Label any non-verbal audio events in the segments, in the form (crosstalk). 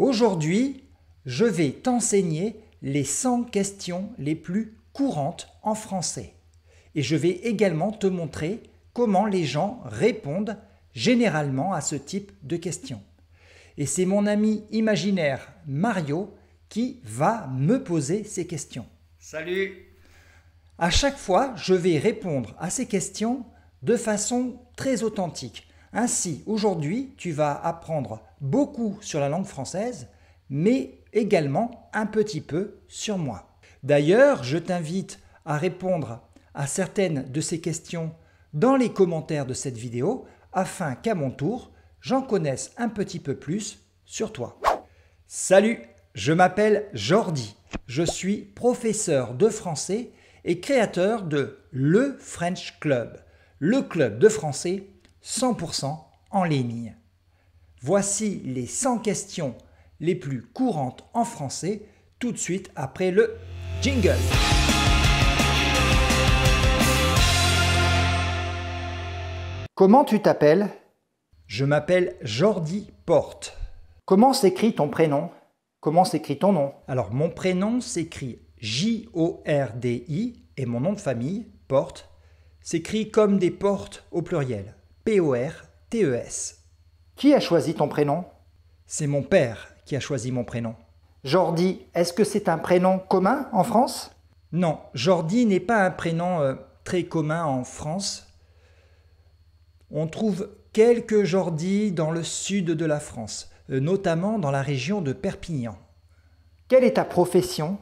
Aujourd'hui, je vais t'enseigner les 100 questions les plus courantes en français. Et je vais également te montrer comment les gens répondent généralement à ce type de questions. Et c'est mon ami imaginaire Mario qui va me poser ces questions. Salut À chaque fois, je vais répondre à ces questions de façon très authentique. Ainsi, aujourd'hui, tu vas apprendre beaucoup sur la langue française, mais également un petit peu sur moi. D'ailleurs, je t'invite à répondre à certaines de ces questions dans les commentaires de cette vidéo afin qu'à mon tour, j'en connaisse un petit peu plus sur toi. Salut, je m'appelle Jordi. Je suis professeur de français et créateur de Le French Club, le club de français 100% en ligne. Voici les 100 questions les plus courantes en français tout de suite après le jingle. Comment tu t'appelles Je m'appelle Jordi Porte. Comment s'écrit ton prénom Comment s'écrit ton nom Alors mon prénom s'écrit J-O-R-D-I et mon nom de famille, Porte, s'écrit comme des portes au pluriel. P-O-R-T-E-S. Qui a choisi ton prénom C'est mon père qui a choisi mon prénom. Jordi, est-ce que c'est un prénom commun en France Non, Jordi n'est pas un prénom euh, très commun en France. On trouve quelques Jordi dans le sud de la France, euh, notamment dans la région de Perpignan. Quelle est ta profession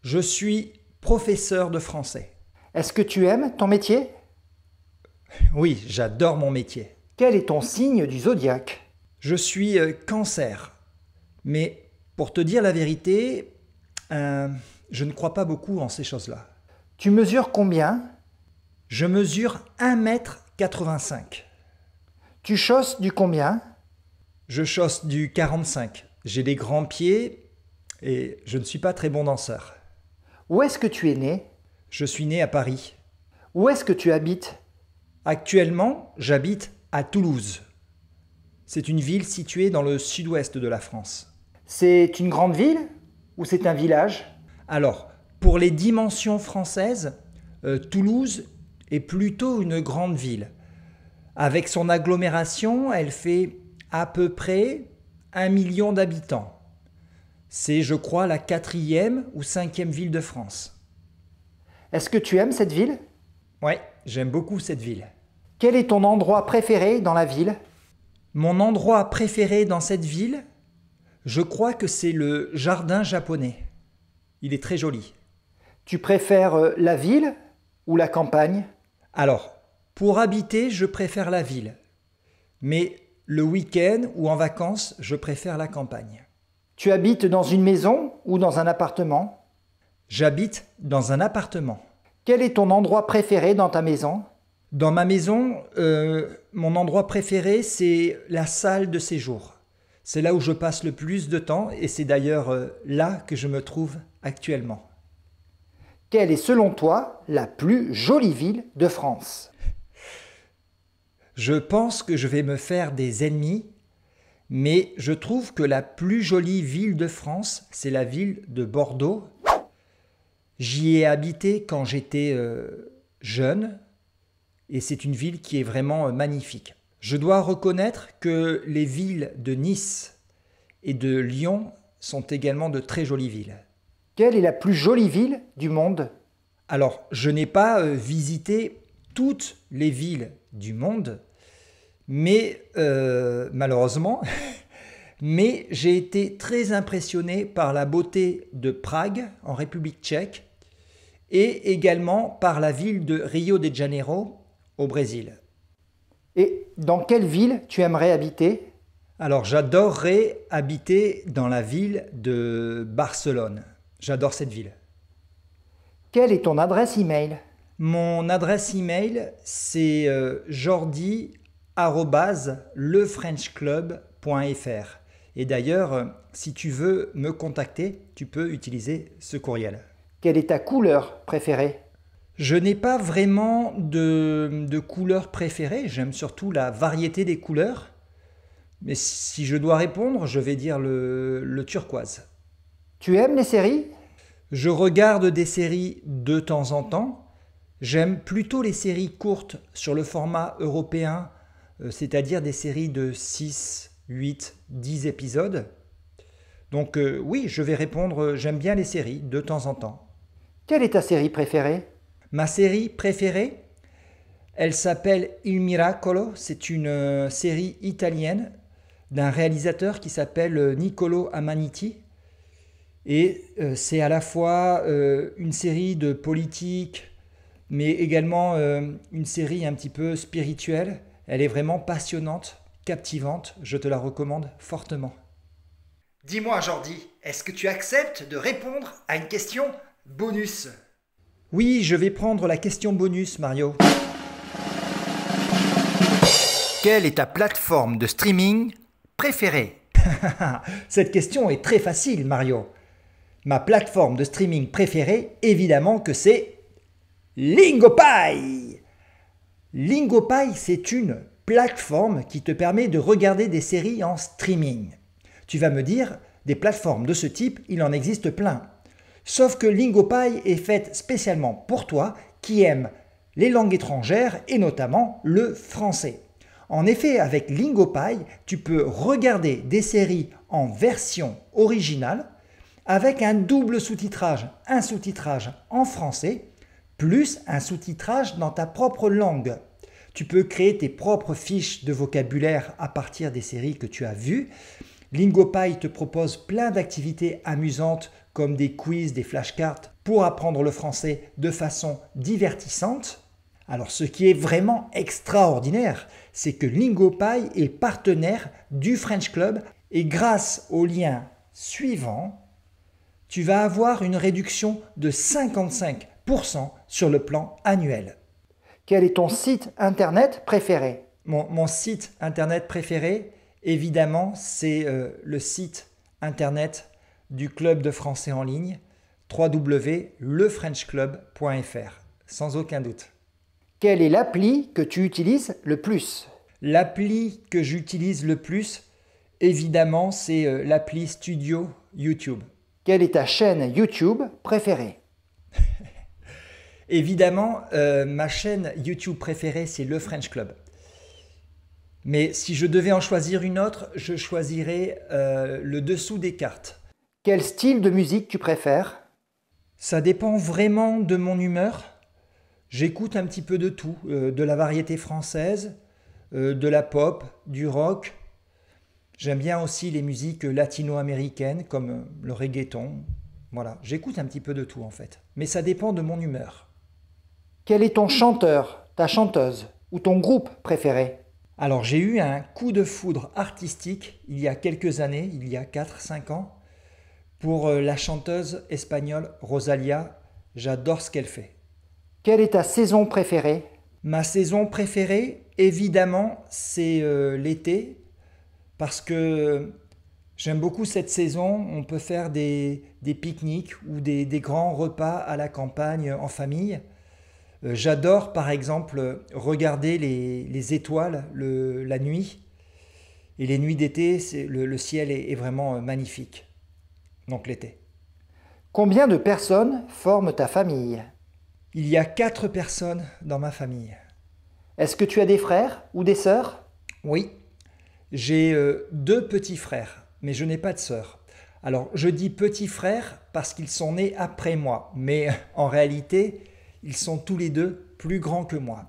Je suis professeur de français. Est-ce que tu aimes ton métier Oui, j'adore mon métier. Quel est ton signe du zodiaque Je suis euh, cancer. Mais pour te dire la vérité, euh, je ne crois pas beaucoup en ces choses-là. Tu mesures combien Je mesure 1m85. Tu chausses du combien Je chausse du 45. J'ai des grands pieds et je ne suis pas très bon danseur. Où est-ce que tu es né Je suis né à Paris. Où est-ce que tu habites Actuellement, j'habite à Toulouse. C'est une ville située dans le sud-ouest de la France. C'est une grande ville ou c'est un village Alors, pour les dimensions françaises, euh, Toulouse est plutôt une grande ville. Avec son agglomération, elle fait à peu près un million d'habitants. C'est, je crois, la quatrième ou cinquième ville de France. Est-ce que tu aimes cette ville Oui, j'aime beaucoup cette ville. Quel est ton endroit préféré dans la ville Mon endroit préféré dans cette ville Je crois que c'est le jardin japonais. Il est très joli. Tu préfères euh, la ville ou la campagne Alors, pour habiter, je préfère la ville. Mais le week-end ou en vacances, je préfère la campagne. Tu habites dans une maison ou dans un appartement J'habite dans un appartement. Quel est ton endroit préféré dans ta maison dans ma maison, euh, mon endroit préféré, c'est la salle de séjour. C'est là où je passe le plus de temps et c'est d'ailleurs euh, là que je me trouve actuellement. Quelle est selon toi la plus jolie ville de France Je pense que je vais me faire des ennemis, mais je trouve que la plus jolie ville de France, c'est la ville de Bordeaux. J'y ai habité quand j'étais euh, jeune, et c'est une ville qui est vraiment euh, magnifique. Je dois reconnaître que les villes de Nice et de Lyon sont également de très jolies villes. Quelle est la plus jolie ville du monde Alors, je n'ai pas euh, visité toutes les villes du monde, mais euh, malheureusement, (laughs) mais j'ai été très impressionné par la beauté de Prague en République tchèque et également par la ville de Rio de Janeiro au Brésil. Et dans quelle ville tu aimerais habiter Alors j'adorerais habiter dans la ville de Barcelone. J'adore cette ville. Quelle est ton adresse email Mon adresse email c'est euh, jordi@lefrenchclub.fr. Et d'ailleurs, euh, si tu veux me contacter, tu peux utiliser ce courriel. Quelle est ta couleur préférée je n'ai pas vraiment de, couleur préférée, j'aime surtout la variété des couleurs. Mais si je dois répondre, je vais dire le, turquoise. Tu aimes les séries Je regarde des séries de temps en temps. J'aime plutôt les séries courtes sur le format européen, euh, c'est-à-dire des séries de 6, 8, 10 épisodes. Donc euh, oui, je vais répondre, j'aime bien les séries de temps en temps. Quelle est ta série préférée Ma série préférée, elle s'appelle Il Miracolo. C'est une euh, série italienne d'un réalisateur qui s'appelle euh, Niccolo Amaniti. Et euh, c'est à la fois une série de politique, mais également une série un petit peu spirituelle. Elle est vraiment passionnante, captivante. Je te la recommande fortement. Dis-moi, Jordi, est-ce que tu acceptes de répondre à une question bonus oui, je vais prendre la question bonus, Mario. Quelle est ta plateforme de streaming préférée (laughs) Cette question est très facile, Mario. Ma plateforme de streaming préférée, évidemment que c'est Lingopie. Lingopie, c'est une plateforme qui te permet de regarder des séries en streaming. Tu vas me dire, des plateformes de ce type, il en existe plein. Sauf que Lingopie est faite spécialement pour toi qui aime les langues étrangères et notamment le français. En effet, avec Lingopie, tu peux regarder des séries en version originale avec un double sous-titrage, un sous-titrage en français plus un sous-titrage dans ta propre langue. Tu peux créer tes propres fiches de vocabulaire à partir des séries que tu as vues. Lingopie te propose plein d'activités amusantes comme des quiz, des flashcards, pour apprendre le français de façon divertissante. Alors ce qui est vraiment extraordinaire, c'est que Lingopie est partenaire du French Club et grâce au lien suivant, tu vas avoir une réduction de 55% sur le plan annuel. Quel est ton site internet préféré mon, site internet préféré, évidemment, c'est euh, le site internet du club de français en ligne www.lefrenchclub.fr, sans aucun doute. Quelle est l'appli que tu utilises le plus L'appli que j'utilise le plus, évidemment, c'est euh, l'appli Studio YouTube. Quelle est ta chaîne YouTube préférée (laughs) Évidemment, euh, ma chaîne YouTube préférée, c'est le French Club. Mais si je devais en choisir une autre, je choisirais euh, le dessous des cartes. Quel style de musique tu préfères Ça dépend vraiment de mon humeur. J'écoute un petit peu de tout, euh, de la variété française, euh, de la pop, du rock. J'aime bien aussi les musiques latino-américaines comme euh, le reggaeton. Voilà, j'écoute un petit peu de tout en fait. Mais ça dépend de mon humeur. Quel est ton chanteur, ta chanteuse ou ton groupe préféré Alors j'ai eu un coup de foudre artistique il y a quelques années, il y a 4-5 ans pour euh, la chanteuse espagnole Rosalia. J'adore ce qu'elle fait. Quelle est ta saison préférée Ma saison préférée, évidemment, c'est euh, l'été, parce que j'aime beaucoup cette saison. On peut faire des, des pique-niques ou des, grands repas à la campagne en famille. Euh, j'adore, par exemple, regarder les, étoiles la nuit. Et les nuits d'été, le, ciel est vraiment magnifique donc l'été. Combien de personnes forment ta famille Il y a quatre personnes dans ma famille. Est-ce que tu as des frères ou des sœurs Oui, j'ai euh, deux petits frères, mais je n'ai pas de sœurs. Alors je dis petits frères parce qu'ils sont nés après moi, mais euh, en réalité, ils sont tous les deux plus grands que moi.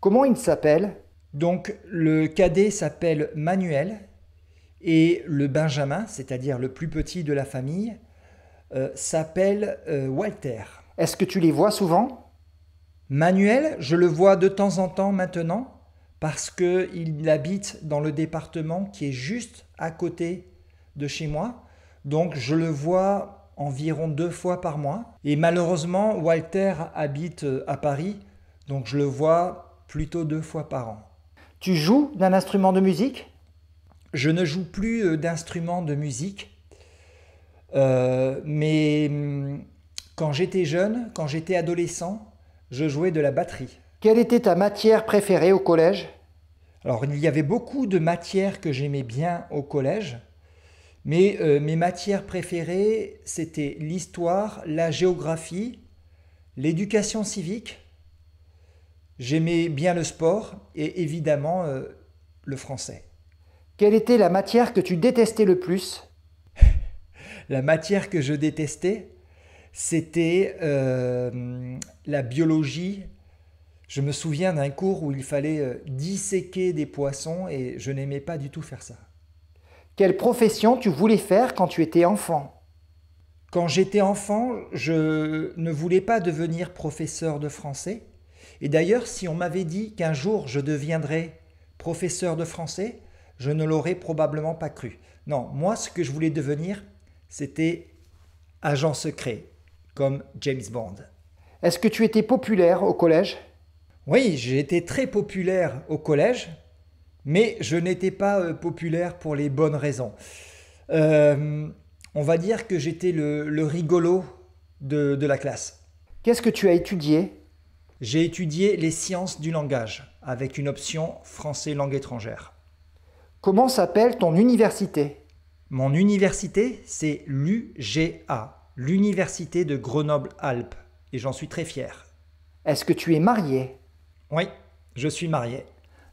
Comment ils s'appellent Donc le cadet s'appelle Manuel et le benjamin, c'est-à-dire le plus petit de la famille, euh, s'appelle euh, Walter. Est-ce que tu les vois souvent Manuel, je le vois de temps en temps maintenant parce qu'il habite dans le département qui est juste à côté de chez moi. Donc je le vois environ deux fois par mois. Et malheureusement, Walter habite euh, à Paris, donc je le vois plutôt deux fois par an. Tu joues d'un instrument de musique je ne joue plus euh, d'instruments de musique, euh, mais hum, quand j'étais jeune, quand j'étais adolescent, je jouais de la batterie. Quelle était ta matière préférée au collège Alors il y avait beaucoup de matières que j'aimais bien au collège, mais euh, mes matières préférées, c'était l'histoire, la géographie, l'éducation civique. J'aimais bien le sport et évidemment le français. Quelle était la matière que tu détestais le plus (laughs) La matière que je détestais, c'était euh, la biologie. Je me souviens d'un cours où il fallait euh, disséquer des poissons et je n'aimais pas du tout faire ça. Quelle profession tu voulais faire quand tu étais enfant Quand j'étais enfant, je ne voulais pas devenir professeur de français. Et d'ailleurs, si on m'avait dit qu'un jour je deviendrais professeur de français, je ne l'aurais probablement pas cru. Non, moi, ce que je voulais devenir, c'était agent secret, comme James Bond. Est-ce que tu étais populaire au collège Oui, j'ai été très populaire au collège, mais je n'étais pas euh, populaire pour les bonnes raisons. Euh, on va dire que j'étais le, rigolo de la classe. Qu'est-ce que tu as étudié J'ai étudié les sciences du langage, avec une option français langue étrangère. Comment s'appelle ton université Mon université, c'est l'UGA, l'Université de Grenoble-Alpes, et j'en suis très fier. Est-ce que tu es marié Oui, je suis marié.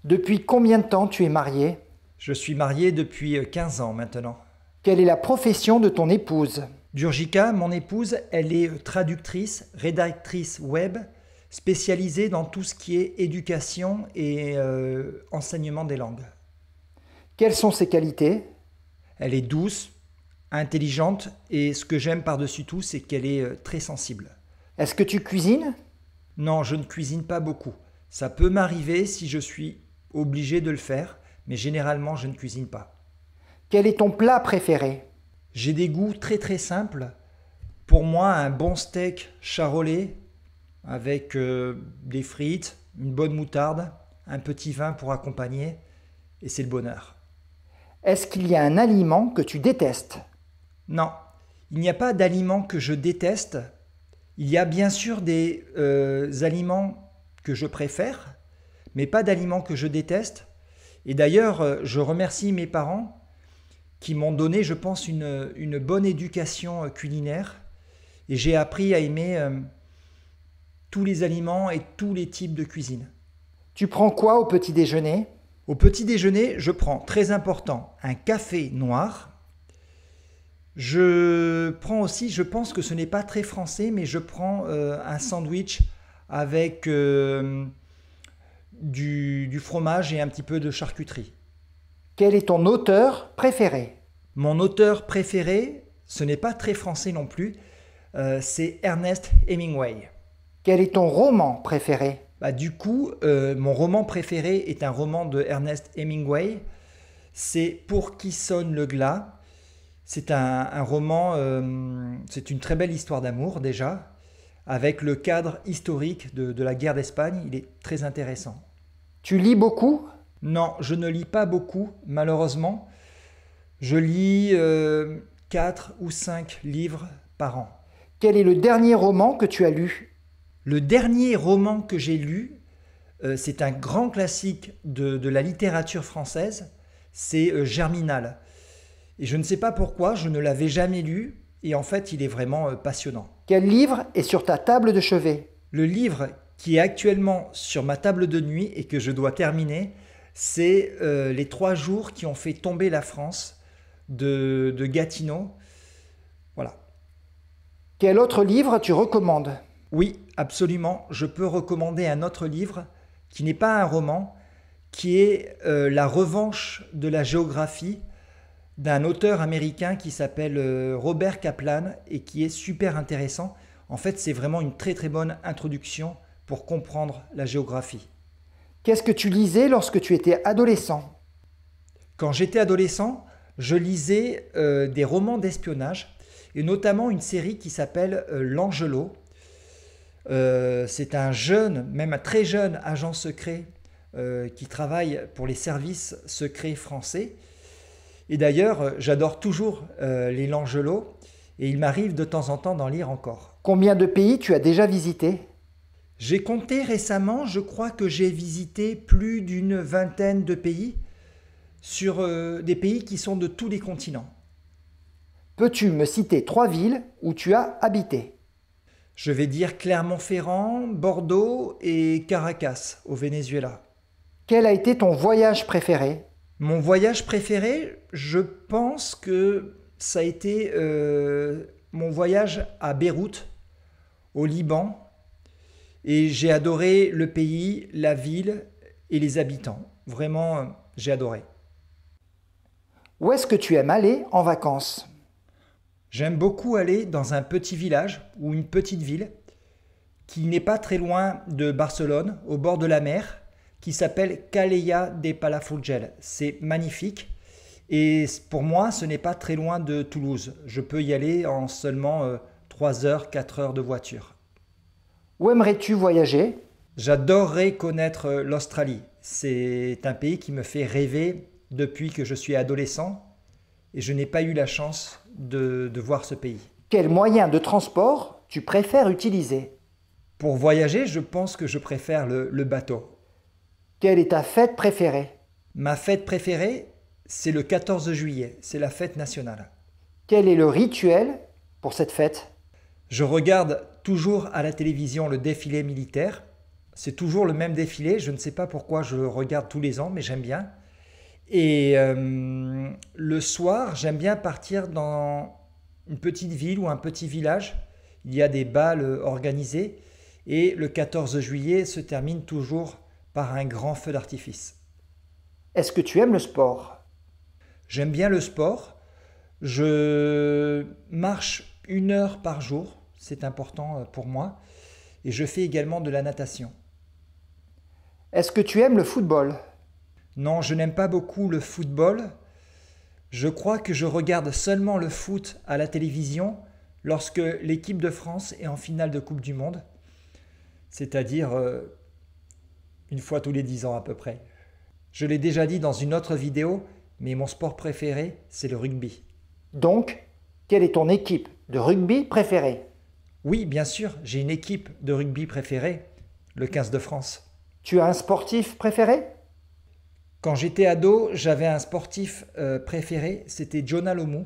Depuis combien de temps tu es marié Je suis marié depuis 15 euh, ans maintenant. Quelle est la profession de ton épouse Durgika, mon épouse, elle est euh, traductrice, rédactrice web, spécialisée dans tout ce qui est éducation et euh, enseignement des langues. Quelles sont ses qualités Elle est douce, intelligente et ce que j'aime par-dessus tout, c'est qu'elle est euh, très sensible. Est-ce que tu cuisines Non, je ne cuisine pas beaucoup. Ça peut m'arriver si je suis obligé de le faire, mais généralement je ne cuisine pas. Quel est ton plat préféré J'ai des goûts très très simples. Pour moi, un bon steak charolais avec euh, des frites, une bonne moutarde, un petit vin pour accompagner, et c'est le bonheur. Est-ce qu'il y a un aliment que tu détestes Non, il n'y a pas d'aliment que je déteste. Il y a bien sûr des euh, aliments que je préfère, mais pas d'aliments que je déteste. Et d'ailleurs, euh, je remercie mes parents qui m'ont donné, je pense, une, bonne éducation euh, culinaire. Et j'ai appris à aimer tous les aliments et tous les types de cuisine. Tu prends quoi au petit déjeuner au petit déjeuner, je prends, très important, un café noir. Je prends aussi, je pense que ce n'est pas très français, mais je prends euh, un sandwich avec euh, du, fromage et un petit peu de charcuterie. Quel est ton auteur préféré Mon auteur préféré, ce n'est pas très français non plus, euh, c'est Ernest Hemingway. Quel est ton roman préféré bah, du coup, euh, mon roman préféré est un roman de Ernest Hemingway. C'est Pour qui sonne le glas. C'est un, roman, euh, c'est une très belle histoire d'amour déjà, avec le cadre historique de, la guerre d'Espagne. Il est très intéressant. Tu lis beaucoup Non, je ne lis pas beaucoup, malheureusement. Je lis euh, 4 ou 5 livres par an. Quel est le dernier roman que tu as lu le dernier roman que j'ai lu, euh, c'est un grand classique de, la littérature française, c'est euh, Germinal. Et je ne sais pas pourquoi, je ne l'avais jamais lu, et en fait, il est vraiment euh, passionnant. Quel livre est sur ta table de chevet Le livre qui est actuellement sur ma table de nuit et que je dois terminer, c'est Les trois jours qui ont fait tomber la France de, de Gatineau. Voilà. Quel autre livre tu recommandes oui, absolument. Je peux recommander un autre livre qui n'est pas un roman, qui est euh, La revanche de la géographie d'un auteur américain qui s'appelle euh, Robert Kaplan et qui est super intéressant. En fait, c'est vraiment une très très bonne introduction pour comprendre la géographie. Qu'est-ce que tu lisais lorsque tu étais adolescent Quand j'étais adolescent, je lisais euh, des romans d'espionnage et notamment une série qui s'appelle L'Angelot euh, c'est un jeune, même un très jeune agent secret euh, qui travaille pour les services secrets français. Et d'ailleurs, euh, j'adore toujours les Langelot et il m'arrive de temps en temps d'en lire encore. Combien de pays tu as déjà visité J'ai compté récemment, je crois que j'ai visité plus d'une vingtaine de pays sur des pays qui sont de tous les continents. Peux-tu me citer trois villes où tu as habité je vais dire Clermont-Ferrand, Bordeaux et Caracas au Venezuela. Quel a été ton voyage préféré Mon voyage préféré, je pense que ça a été euh, mon voyage à Beyrouth, au Liban. Et j'ai adoré le pays, la ville et les habitants. Vraiment, euh, j'ai adoré. Où est-ce que tu aimes aller en vacances J'aime beaucoup aller dans un petit village ou une petite ville qui n'est pas très loin de Barcelone, au bord de la mer, qui s'appelle Calella de Palafrugell. C'est magnifique. Et pour moi, ce n'est pas très loin de Toulouse. Je peux y aller en seulement 3 euh, heures, 4 heures de voiture. Où aimerais-tu voyager J'adorerais connaître euh, l'Australie. C'est un pays qui me fait rêver depuis que je suis adolescent et je n'ai pas eu la chance de, voir ce pays. Quel moyen de transport tu préfères utiliser Pour voyager, je pense que je préfère le, le bateau. Quelle est ta fête préférée Ma fête préférée, c'est le 14 juillet, c'est la fête nationale. Quel est le rituel pour cette fête Je regarde toujours à la télévision le défilé militaire. C'est toujours le même défilé, je ne sais pas pourquoi je le regarde tous les ans, mais j'aime bien. Et euh, le soir, j'aime bien partir dans une petite ville ou un petit village. Il y a des balles euh, organisées. Et le 14 juillet se termine toujours par un grand feu d'artifice. Est-ce que tu aimes le sport J'aime bien le sport. Je marche une heure par jour. C'est important euh, pour moi. Et je fais également de la natation. Est-ce que tu aimes le football non, je n'aime pas beaucoup le football. Je crois que je regarde seulement le foot à la télévision lorsque l'équipe de France est en finale de Coupe du Monde, c'est-à-dire euh, une fois tous les dix ans à peu près. Je l'ai déjà dit dans une autre vidéo, mais mon sport préféré, c'est le rugby. Donc, quelle est ton équipe de rugby préférée Oui, bien sûr, j'ai une équipe de rugby préférée, le 15 de France. Tu as un sportif préféré quand j'étais ado, j'avais un sportif euh, préféré, c'était Jonah Lomu.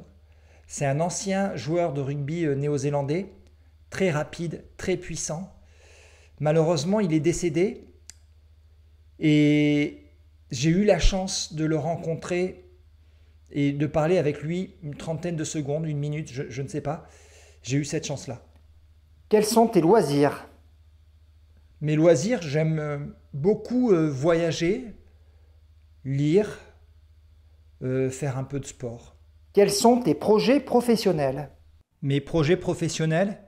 C'est un ancien joueur de rugby euh, néo-zélandais, très rapide, très puissant. Malheureusement, il est décédé et j'ai eu la chance de le rencontrer et de parler avec lui une trentaine de secondes, une minute, je, je ne sais pas. J'ai eu cette chance-là. Quels sont tes loisirs Mes loisirs, j'aime euh, beaucoup voyager, lire, euh, faire un peu de sport. Quels sont tes projets professionnels Mes projets professionnels,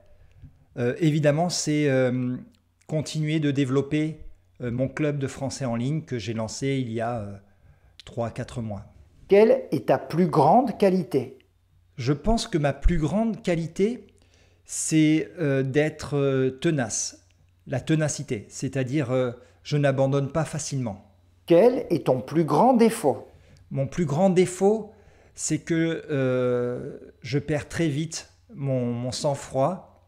euh, évidemment, c'est euh, continuer de développer mon club de français en ligne que j'ai lancé il y a 3-4 mois. Quelle est ta plus grande qualité Je pense que ma plus grande qualité, c'est d'être tenace, la tenacité, c'est-à-dire je n'abandonne pas facilement. Quel est ton plus grand défaut Mon plus grand défaut, c'est que euh, je perds très vite mon, sang-froid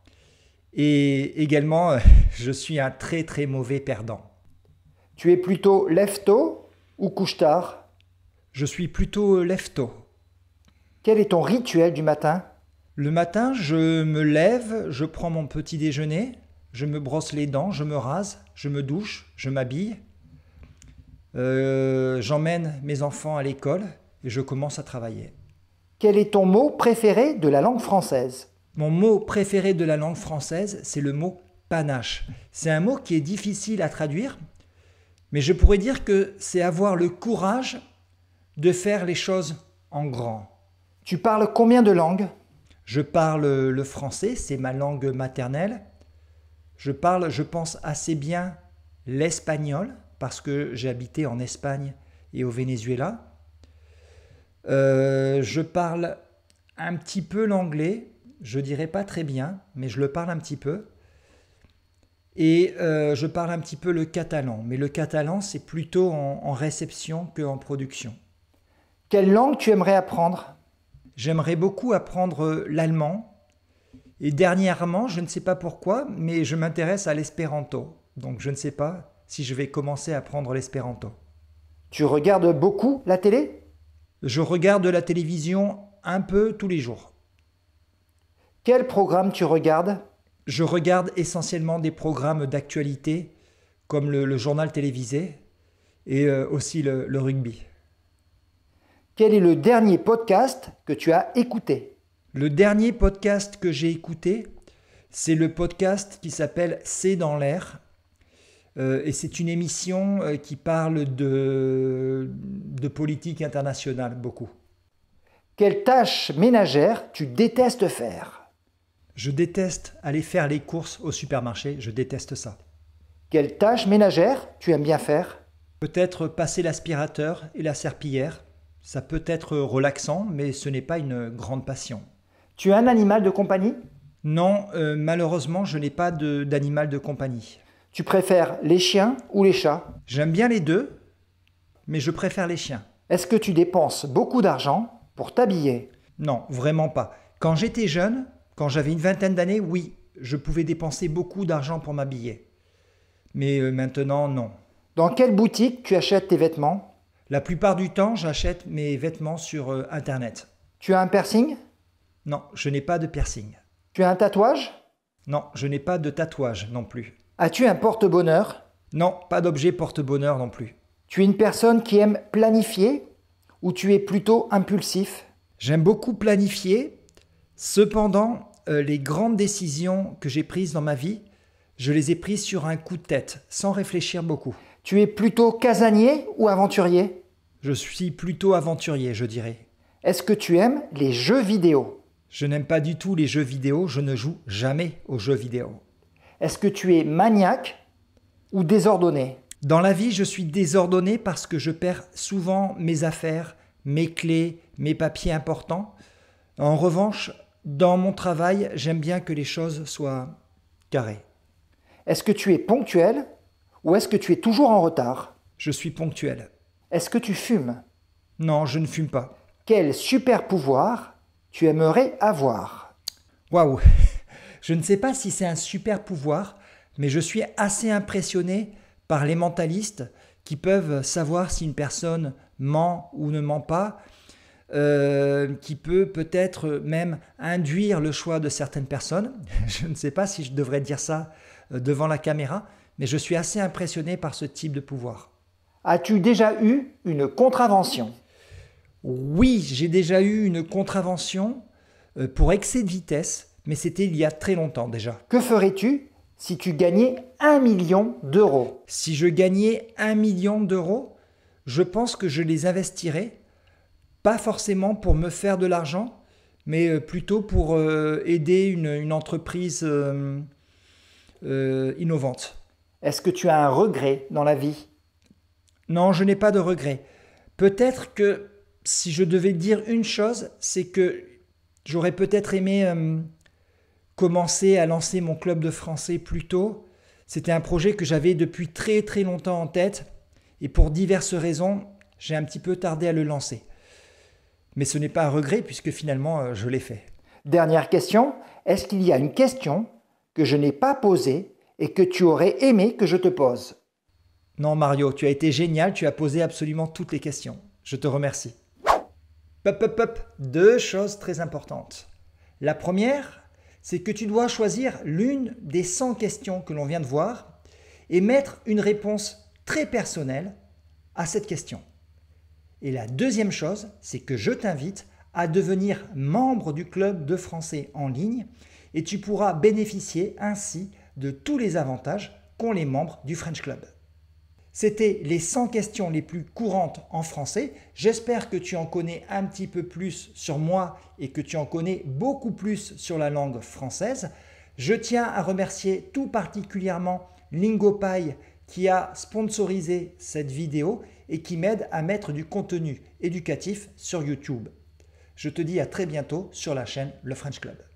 et également euh, (laughs) je suis un très très mauvais perdant. Tu es plutôt lève-tôt ou couche-tard Je suis plutôt euh, lève-tôt. Quel est ton rituel du matin Le matin, je me lève, je prends mon petit déjeuner, je me brosse les dents, je me rase, je me douche, je m'habille. Euh, j'emmène mes enfants à l'école et je commence à travailler. Quel est ton mot préféré de la langue française Mon mot préféré de la langue française, c'est le mot panache. C'est un mot qui est difficile à traduire, mais je pourrais dire que c'est avoir le courage de faire les choses en grand. Tu parles combien de langues Je parle le français, c'est ma langue maternelle. Je parle, je pense, assez bien l'espagnol parce que j'ai habité en Espagne et au Venezuela. Euh, je parle un petit peu l'anglais, je dirais pas très bien, mais je le parle un petit peu. Et euh, je parle un petit peu le catalan, mais le catalan c'est plutôt en, en réception en production. Quelle langue tu aimerais apprendre J'aimerais beaucoup apprendre l'allemand. Et dernièrement, je ne sais pas pourquoi, mais je m'intéresse à l'espéranto. Donc je ne sais pas si je vais commencer à prendre l'espéranto. Tu regardes beaucoup la télé Je regarde la télévision un peu tous les jours. Quel programme tu regardes Je regarde essentiellement des programmes d'actualité, comme le, journal télévisé et euh, aussi le rugby. Quel est le dernier podcast que tu as écouté Le dernier podcast que j'ai écouté, c'est le podcast qui s'appelle C'est dans l'air euh, et c'est une émission euh, qui parle de, politique internationale beaucoup. Quelle tâche ménagère tu détestes faire Je déteste aller faire les courses au supermarché, je déteste ça. Quelle tâche ménagère tu aimes bien faire Peut-être passer l'aspirateur et la serpillière. Ça peut être relaxant, mais ce n'est pas une grande passion. Tu as un animal de compagnie Non, euh, malheureusement, je n'ai pas d'animal de compagnie. Tu préfères les chiens ou les chats J'aime bien les deux, mais je préfère les chiens. Est-ce que tu dépenses beaucoup d'argent pour t'habiller Non, vraiment pas. Quand j'étais jeune, quand j'avais une vingtaine d'années, oui, je pouvais dépenser beaucoup d'argent pour m'habiller. Mais euh, maintenant, non. Dans quelle boutique tu achètes tes vêtements La plupart du temps, j'achète mes vêtements sur euh, Internet. Tu as un piercing Non, je n'ai pas de piercing. Tu as un tatouage Non, je n'ai pas de tatouage non plus. As-tu un porte-bonheur Non, pas d'objet porte-bonheur non plus. Tu es une personne qui aime planifier ou tu es plutôt impulsif J'aime beaucoup planifier. Cependant, euh, les grandes décisions que j'ai prises dans ma vie, je les ai prises sur un coup de tête, sans réfléchir beaucoup. Tu es plutôt casanier ou aventurier Je suis plutôt aventurier, je dirais. Est-ce que tu aimes les jeux vidéo Je n'aime pas du tout les jeux vidéo, je ne joue jamais aux jeux vidéo. Est-ce que tu es maniaque ou désordonné Dans la vie, je suis désordonné parce que je perds souvent mes affaires, mes clés, mes papiers importants. En revanche, dans mon travail, j'aime bien que les choses soient carrées. Est-ce que tu es ponctuel ou est-ce que tu es toujours en retard Je suis ponctuel. Est-ce que tu fumes Non, je ne fume pas. Quel super pouvoir tu aimerais avoir Waouh je ne sais pas si c'est un super pouvoir, mais je suis assez impressionné par les mentalistes qui peuvent savoir si une personne ment ou ne ment pas, euh, qui peut peut-être même induire le choix de certaines personnes. (laughs) Je ne sais pas si je devrais dire ça euh, devant la caméra, mais je suis assez impressionné par ce type de pouvoir. As-tu déjà eu une contravention Oui, j'ai déjà eu une contravention euh, pour excès de vitesse mais c'était il y a très longtemps déjà. Que ferais-tu si tu gagnais un million d'euros Si je gagnais un million d'euros, je pense que je les investirais, pas forcément pour me faire de l'argent, mais euh, plutôt pour euh, aider une, entreprise euh, innovante. Est-ce que tu as un regret dans la vie Non, je n'ai pas de regret. Peut-être que si je devais dire une chose, c'est que j'aurais peut-être aimé commencer à lancer mon club de français plus tôt. C'était un projet que j'avais depuis très très longtemps en tête et pour diverses raisons, j'ai un petit peu tardé à le lancer. Mais ce n'est pas un regret puisque finalement, euh, je l'ai fait. Dernière question, est-ce qu'il y a une question que je n'ai pas posée et que tu aurais aimé que je te pose Non Mario, tu as été génial, tu as posé absolument toutes les questions. Je te remercie. Pop, pop, pop, deux choses très importantes. La première, c'est que tu dois choisir l'une des 100 questions que l'on vient de voir et mettre une réponse très personnelle à cette question. Et la deuxième chose, c'est que je t'invite à devenir membre du club de français en ligne et tu pourras bénéficier ainsi de tous les avantages qu'ont les membres du French Club. C'était les 100 questions les plus courantes en français. J'espère que tu en connais un petit peu plus sur moi et que tu en connais beaucoup plus sur la langue française. Je tiens à remercier tout particulièrement Lingopie qui a sponsorisé cette vidéo et qui m'aide à mettre du contenu éducatif sur YouTube. Je te dis à très bientôt sur la chaîne Le French Club.